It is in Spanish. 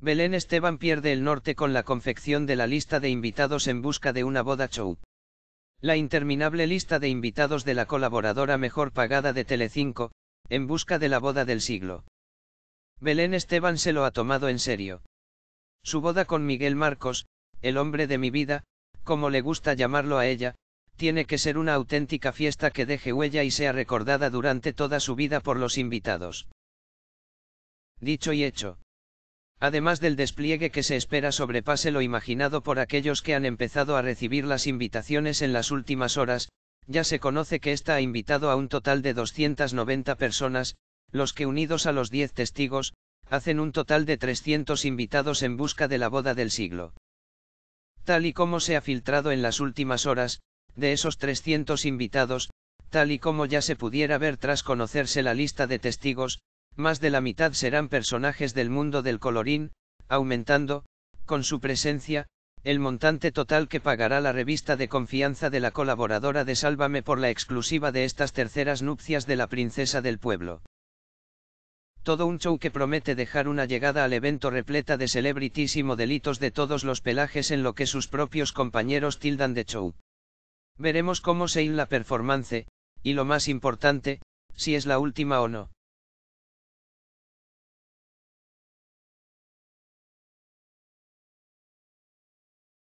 Belén Esteban pierde el norte con la confección de la lista de invitados en busca de una boda show. La interminable lista de invitados de la colaboradora mejor pagada de Telecinco, en busca de la boda del siglo. Belén Esteban se lo ha tomado en serio. Su boda con Miguel Marcos, el hombre de mi vida, como le gusta llamarlo a ella, tiene que ser una auténtica fiesta que deje huella y sea recordada durante toda su vida por los invitados. Dicho y hecho además del despliegue que se espera sobrepase lo imaginado por aquellos que han empezado a recibir las invitaciones en las últimas horas, ya se conoce que ésta ha invitado a un total de 290 personas, los que unidos a los 10 testigos, hacen un total de 300 invitados en busca de la boda del siglo. Tal y como se ha filtrado en las últimas horas, de esos 300 invitados, tal y como ya se pudiera ver tras conocerse la lista de testigos, más de la mitad serán personajes del mundo del colorín, aumentando, con su presencia, el montante total que pagará la revista de confianza de la colaboradora de Sálvame por la exclusiva de estas terceras nupcias de la princesa del pueblo. Todo un show que promete dejar una llegada al evento repleta de celebrities y modelitos de todos los pelajes en lo que sus propios compañeros tildan de show. Veremos cómo se la performance, y lo más importante, si es la última o no.